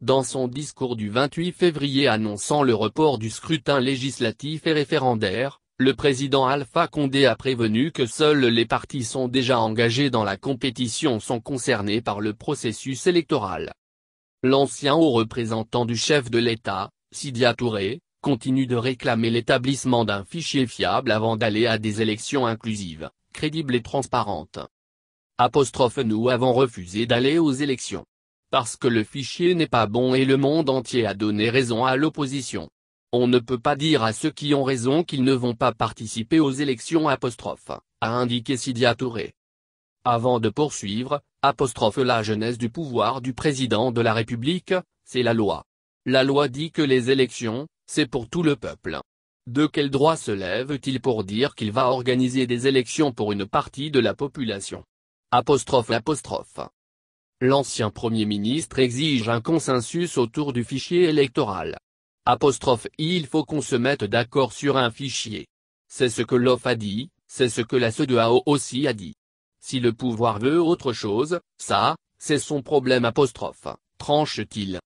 dans son discours du 28 février annonçant le report du scrutin législatif et référendaire, le président Alpha Condé a prévenu que seuls les partis sont déjà engagés dans la compétition sont concernés par le processus électoral. L'ancien haut représentant du chef de l'État, Sidia Touré, continue de réclamer l'établissement d'un fichier fiable avant d'aller à des élections inclusives, crédibles et transparentes. Apostrophe nous avons refusé d'aller aux élections. Parce que le fichier n'est pas bon et le monde entier a donné raison à l'opposition. On ne peut pas dire à ceux qui ont raison qu'ils ne vont pas participer aux élections apostrophe, a indiqué Sidia Touré. Avant de poursuivre, apostrophe la jeunesse du pouvoir du président de la République, c'est la loi. La loi dit que les élections, c'est pour tout le peuple. De quel droit se lève-t-il pour dire qu'il va organiser des élections pour une partie de la population Apostrophe apostrophe. L'ancien Premier ministre exige un consensus autour du fichier électoral. Apostrophe il faut qu'on se mette d'accord sur un fichier. C'est ce que l'OF a dit, c'est ce que la CEDEAO aussi a dit. Si le pouvoir veut autre chose, ça, c'est son problème apostrophe, tranche-t-il.